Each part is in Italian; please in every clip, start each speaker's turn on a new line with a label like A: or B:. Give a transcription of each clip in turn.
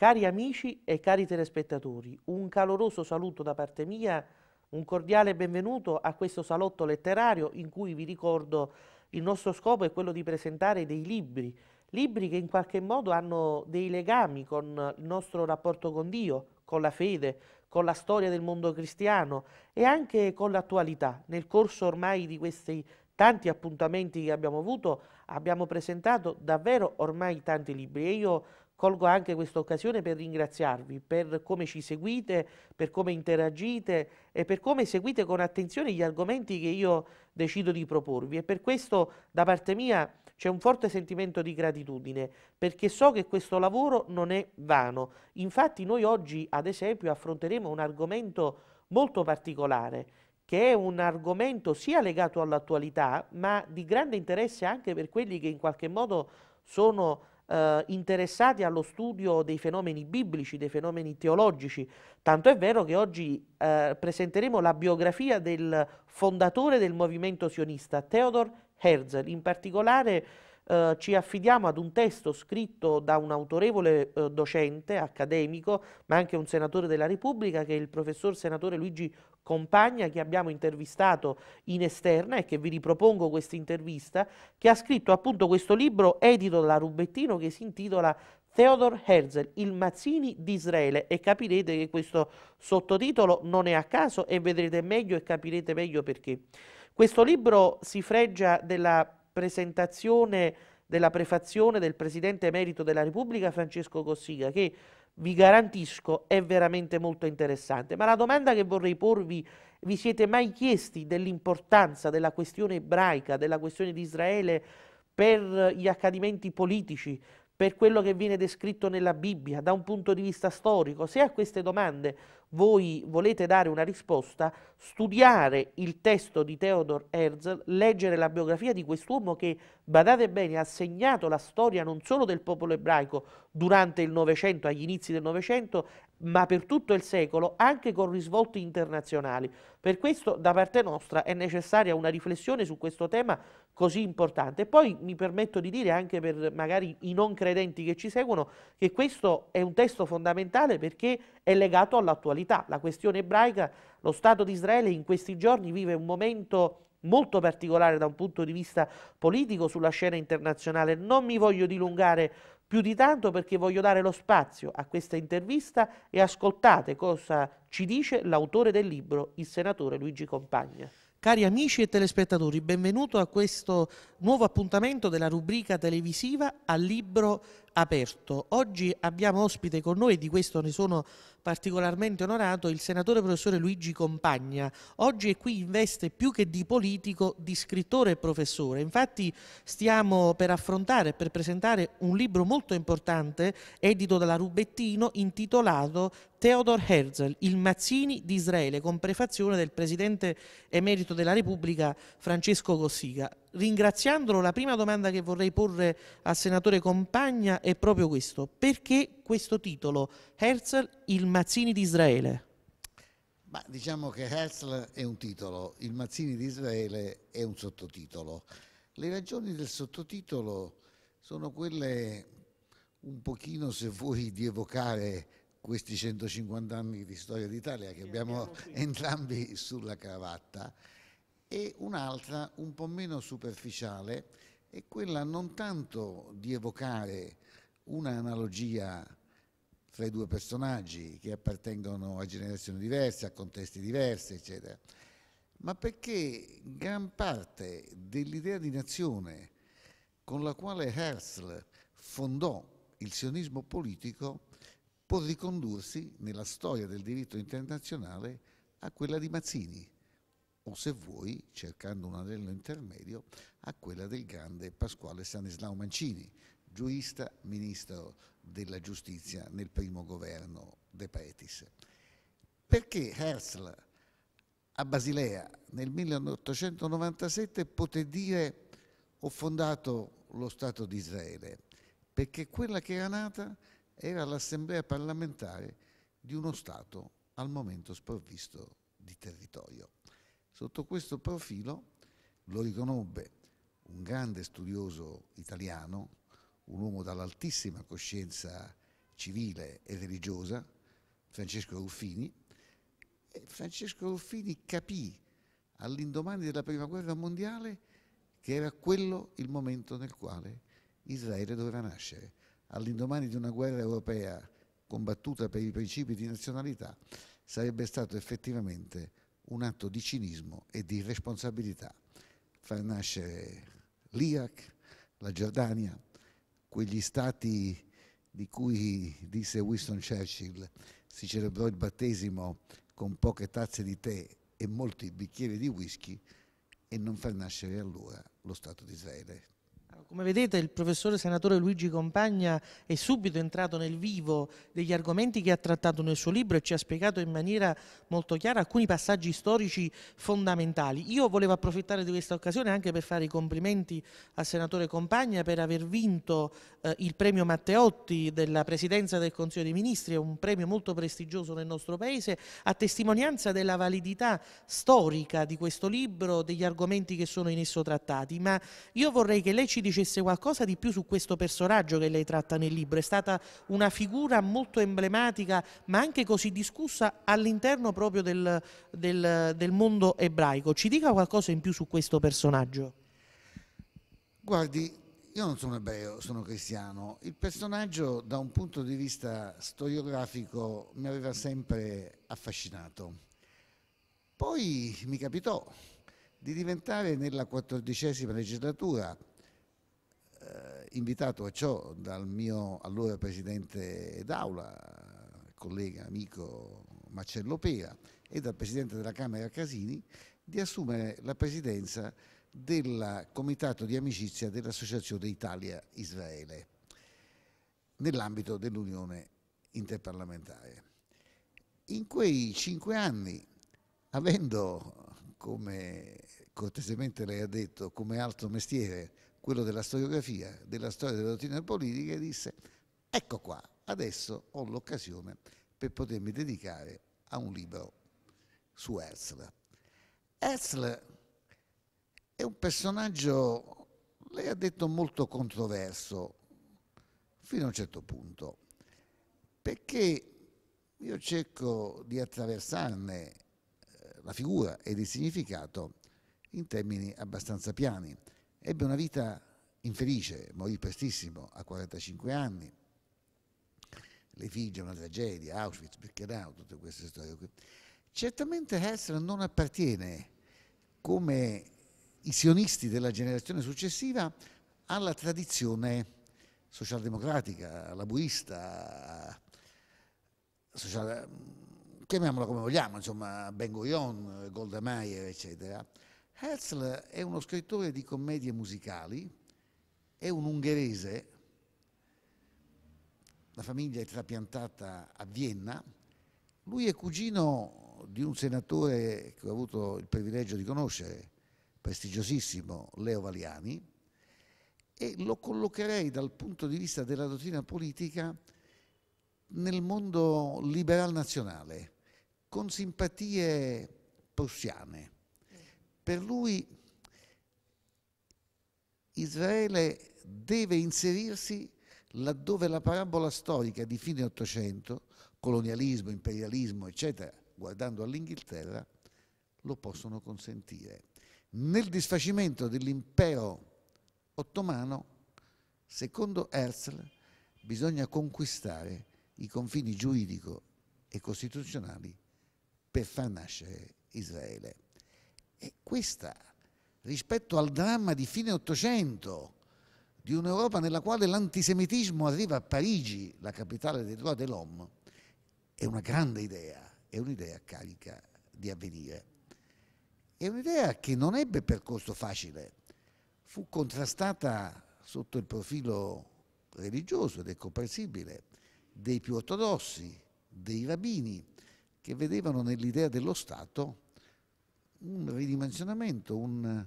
A: Cari amici e cari telespettatori, un caloroso saluto da parte mia, un cordiale benvenuto a questo salotto letterario in cui vi ricordo il nostro scopo è quello di presentare dei libri, libri che in qualche modo hanno dei legami con il nostro rapporto con Dio, con la fede, con la storia del mondo cristiano e anche con l'attualità. Nel corso ormai di questi tanti appuntamenti che abbiamo avuto, abbiamo presentato davvero ormai tanti libri e io Colgo anche questa occasione per ringraziarvi per come ci seguite, per come interagite e per come seguite con attenzione gli argomenti che io decido di proporvi e per questo da parte mia c'è un forte sentimento di gratitudine perché so che questo lavoro non è vano. Infatti noi oggi ad esempio affronteremo un argomento molto particolare che è un argomento sia legato all'attualità ma di grande interesse anche per quelli che in qualche modo sono eh, interessati allo studio dei fenomeni biblici, dei fenomeni teologici, tanto è vero che oggi eh, presenteremo la biografia del fondatore del movimento sionista, Theodor Herzl, in particolare Uh, ci affidiamo ad un testo scritto da un autorevole uh, docente accademico, ma anche un senatore della Repubblica, che è il professor senatore Luigi compagna che abbiamo intervistato in esterna e che vi ripropongo questa intervista, che ha scritto appunto questo libro edito da Rubettino che si intitola Theodor Herzl, il Mazzini di Israele e capirete che questo sottotitolo non è a caso e vedrete meglio e capirete meglio perché. Questo libro si freggia della presentazione, della prefazione del Presidente Emerito della Repubblica Francesco Cossiga che vi garantisco, è veramente molto interessante. Ma la domanda che vorrei porvi, vi siete mai chiesti dell'importanza della questione ebraica, della questione di Israele per gli accadimenti politici, per quello che viene descritto nella Bibbia da un punto di vista storico? Se a queste domande voi volete dare una risposta, studiare il testo di Theodor Herzl, leggere la biografia di quest'uomo che, badate bene, ha segnato la storia non solo del popolo ebraico durante il Novecento, agli inizi del Novecento, ma per tutto il secolo, anche con risvolti internazionali. Per questo da parte nostra è necessaria una riflessione su questo tema così importante. poi mi permetto di dire anche per magari i non credenti che ci seguono che questo è un testo fondamentale perché è legato all'attualità. La questione ebraica, lo Stato di Israele in questi giorni vive un momento molto particolare da un punto di vista politico sulla scena internazionale. Non mi voglio dilungare più di tanto perché voglio dare lo spazio a questa intervista e ascoltate cosa ci dice l'autore del libro, il senatore Luigi Compagna. Cari amici e telespettatori, benvenuto a questo nuovo appuntamento della rubrica televisiva al libro aperto. Oggi abbiamo ospite con noi, di questo ne sono particolarmente onorato, il senatore professore Luigi Compagna. Oggi è qui in veste più che di politico, di scrittore e professore. Infatti stiamo per affrontare, e per presentare un libro molto importante, edito dalla Rubettino, intitolato Theodor Herzl, il Mazzini di Israele, con prefazione del Presidente Emerito della Repubblica Francesco Cossiga ringraziandolo, la prima domanda che vorrei porre al senatore Compagna è proprio questo. Perché questo titolo, Herzl, il Mazzini di Israele?
B: Ma diciamo che Herzl è un titolo, il Mazzini di Israele è un sottotitolo. Le ragioni del sottotitolo sono quelle un pochino, se vuoi, di evocare questi 150 anni di storia d'Italia che abbiamo entrambi sulla cravatta e un'altra un po' meno superficiale è quella non tanto di evocare un'analogia tra i due personaggi che appartengono a generazioni diverse, a contesti diversi, eccetera, ma perché gran parte dell'idea di nazione con la quale Herzl fondò il sionismo politico può ricondursi nella storia del diritto internazionale a quella di Mazzini o se vuoi, cercando un anello intermedio, a quella del grande Pasquale Stanislao Mancini, giurista, ministro della giustizia nel primo governo De Pretis. Perché Herzl a Basilea nel 1897 poté dire ho fondato lo Stato di Israele? Perché quella che era nata era l'assemblea parlamentare di uno Stato al momento sprovvisto di territorio. Sotto questo profilo lo riconobbe un grande studioso italiano, un uomo dall'altissima coscienza civile e religiosa, Francesco Ruffini, e Francesco Ruffini capì all'indomani della Prima Guerra Mondiale che era quello il momento nel quale Israele doveva nascere, all'indomani di una guerra europea combattuta per i principi di nazionalità, sarebbe stato effettivamente un atto di cinismo e di irresponsabilità. Far nascere l'Iraq, la Giordania, quegli stati di cui disse Winston Churchill si celebrò il battesimo con poche tazze di tè e molti bicchieri di whisky e non far nascere allora lo Stato di Israele.
A: Come vedete il professore senatore Luigi Compagna è subito entrato nel vivo degli argomenti che ha trattato nel suo libro e ci ha spiegato in maniera molto chiara alcuni passaggi storici fondamentali. Io volevo approfittare di questa occasione anche per fare i complimenti al senatore Compagna per aver vinto eh, il premio Matteotti della Presidenza del Consiglio dei Ministri, è un premio molto prestigioso nel nostro Paese, a testimonianza della validità storica di questo libro, degli argomenti che sono in esso trattati. Ma io vorrei che lei ci dicesse dicesse qualcosa di più su questo personaggio che lei tratta nel libro. È stata una figura molto emblematica, ma anche così discussa all'interno proprio del, del, del mondo ebraico. Ci dica qualcosa in più su questo personaggio.
B: Guardi, io non sono ebreo, sono cristiano. Il personaggio, da un punto di vista storiografico, mi aveva sempre affascinato. Poi mi capitò di diventare nella quattordicesima legislatura invitato a ciò dal mio allora presidente d'aula, collega, amico Marcello Pera e dal presidente della Camera Casini di assumere la presidenza del comitato di amicizia dell'Associazione Italia-Israele nell'ambito dell'Unione interparlamentare. In quei cinque anni, avendo, come cortesemente lei ha detto, come altro mestiere quello della storiografia, della storia delle dottrine politiche, e disse ecco qua, adesso ho l'occasione per potermi dedicare a un libro su Herzl. Herzl è un personaggio, lei ha detto, molto controverso fino a un certo punto, perché io cerco di attraversarne eh, la figura ed il significato in termini abbastanza piani. Ebbe una vita infelice, morì prestissimo a 45 anni. Le figlie, una tragedia, Auschwitz, Birkenau, tutte queste storie qui. Certamente Herzl non appartiene, come i sionisti della generazione successiva, alla tradizione socialdemocratica, laburista, social, chiamiamola come vogliamo, insomma, Ben Gurion, Golda Meir, eccetera. Herzl è uno scrittore di commedie musicali, è un ungherese, la famiglia è trapiantata a Vienna, lui è cugino di un senatore che ho avuto il privilegio di conoscere, prestigiosissimo Leo Valiani, e lo collocherei dal punto di vista della dottrina politica nel mondo liberal nazionale, con simpatie prussiane per lui Israele deve inserirsi laddove la parabola storica di fine Ottocento, colonialismo, imperialismo, eccetera, guardando all'Inghilterra, lo possono consentire. Nel disfacimento dell'impero ottomano, secondo Herzl, bisogna conquistare i confini giuridico e costituzionali per far nascere Israele è questa, rispetto al dramma di fine Ottocento, di un'Europa nella quale l'antisemitismo arriva a Parigi, la capitale dei droit de l'homme, è una grande idea, è un'idea carica di avvenire. È un'idea che non ebbe percorso facile, fu contrastata sotto il profilo religioso ed è comprensibile dei più ortodossi, dei rabbini, che vedevano nell'idea dello Stato un ridimensionamento, un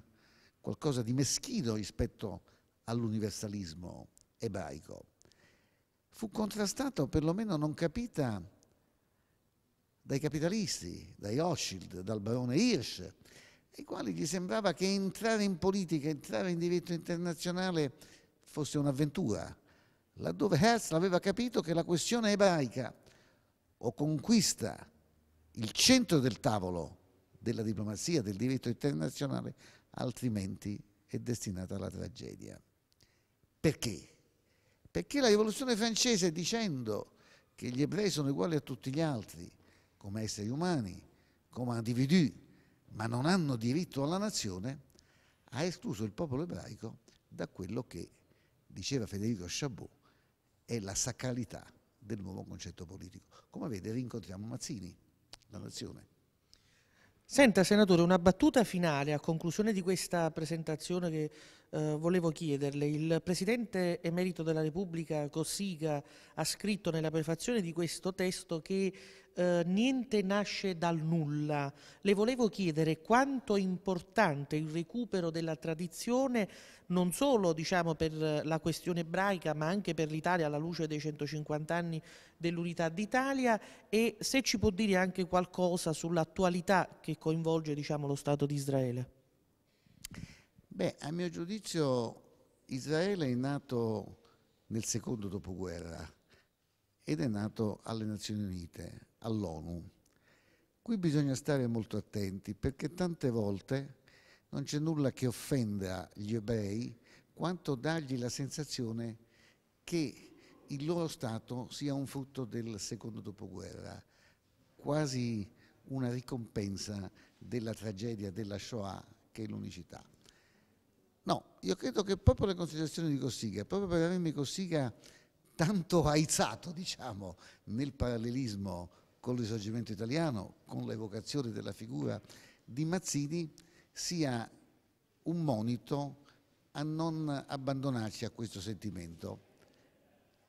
B: qualcosa di meschino rispetto all'universalismo ebraico. Fu contrastato, perlomeno non capita dai capitalisti, dai Rothschild, dal barone Hirsch, ai quali gli sembrava che entrare in politica, entrare in diritto internazionale fosse un'avventura, laddove Hertz aveva capito che la questione ebraica o conquista il centro del tavolo della diplomazia, del diritto internazionale, altrimenti è destinata alla tragedia. Perché? Perché la rivoluzione francese dicendo che gli ebrei sono uguali a tutti gli altri, come esseri umani, come individui, ma non hanno diritto alla nazione, ha escluso il popolo ebraico da quello che, diceva Federico Chabot, è la sacralità del nuovo concetto politico. Come vede, rincontriamo Mazzini, la nazione.
A: Senta, senatore, una battuta finale a conclusione di questa presentazione che eh, volevo chiederle, il Presidente Emerito della Repubblica Cossiga ha scritto nella prefazione di questo testo che eh, niente nasce dal nulla. Le volevo chiedere quanto è importante il recupero della tradizione non solo diciamo, per la questione ebraica ma anche per l'Italia alla luce dei 150 anni dell'unità d'Italia e se ci può dire anche qualcosa sull'attualità che coinvolge diciamo, lo Stato di Israele. Beh, a mio giudizio
B: Israele è nato nel secondo dopoguerra ed è nato alle Nazioni Unite, all'ONU. Qui bisogna stare molto attenti perché tante volte non c'è nulla che offenda gli ebrei quanto dargli la sensazione che il loro stato sia un frutto del secondo dopoguerra, quasi una ricompensa della tragedia della Shoah che è l'unicità. No, io credo che proprio le considerazioni di Cossiga, proprio per avermi Cossiga tanto aizzato, diciamo, nel parallelismo con l'esorgimento italiano, con l'evocazione della figura di Mazzini, sia un monito a non abbandonarci a questo sentimento,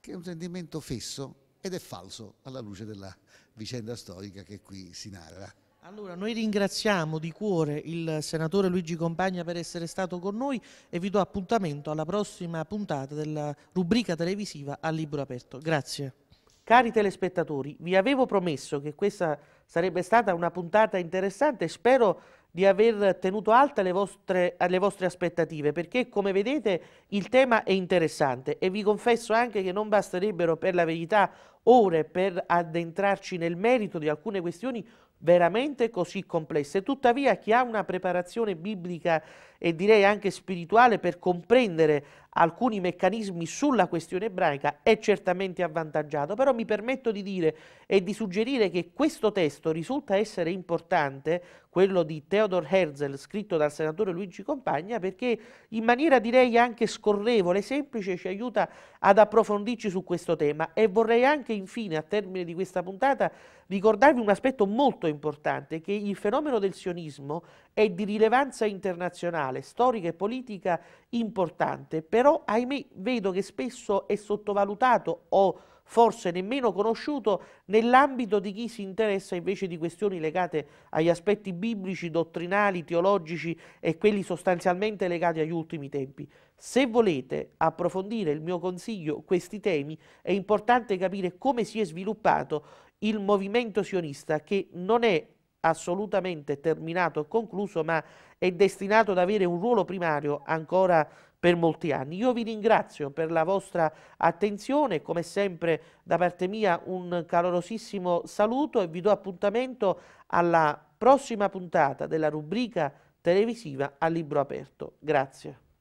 B: che è un sentimento fesso ed è falso alla luce della vicenda storica che qui si narra.
A: Allora, noi ringraziamo di cuore il senatore Luigi Compagna per essere stato con noi e vi do appuntamento alla prossima puntata della rubrica televisiva al libro aperto. Grazie. Cari telespettatori, vi avevo promesso che questa sarebbe stata una puntata interessante e spero di aver tenuto alte le vostre, le vostre aspettative perché come vedete il tema è interessante e vi confesso anche che non basterebbero per la verità ore per addentrarci nel merito di alcune questioni veramente così complesse. Tuttavia chi ha una preparazione biblica e direi anche spirituale per comprendere alcuni meccanismi sulla questione ebraica è certamente avvantaggiato, però mi permetto di dire e di suggerire che questo testo risulta essere importante, quello di Theodor Herzl scritto dal senatore Luigi Compagna, perché in maniera direi anche scorrevole e semplice ci aiuta ad approfondirci su questo tema e vorrei anche infine a termine di questa puntata ricordarvi un aspetto molto importante che il fenomeno del sionismo è di rilevanza internazionale, storica e politica importante, per però ahimè vedo che spesso è sottovalutato o forse nemmeno conosciuto nell'ambito di chi si interessa invece di questioni legate agli aspetti biblici, dottrinali, teologici e quelli sostanzialmente legati agli ultimi tempi. Se volete approfondire il mio consiglio questi temi è importante capire come si è sviluppato il movimento sionista che non è assolutamente terminato e concluso ma è destinato ad avere un ruolo primario ancora per molti anni. Io vi ringrazio per la vostra attenzione, come sempre da parte mia un calorosissimo saluto e vi do appuntamento alla prossima puntata della rubrica televisiva a libro aperto. Grazie.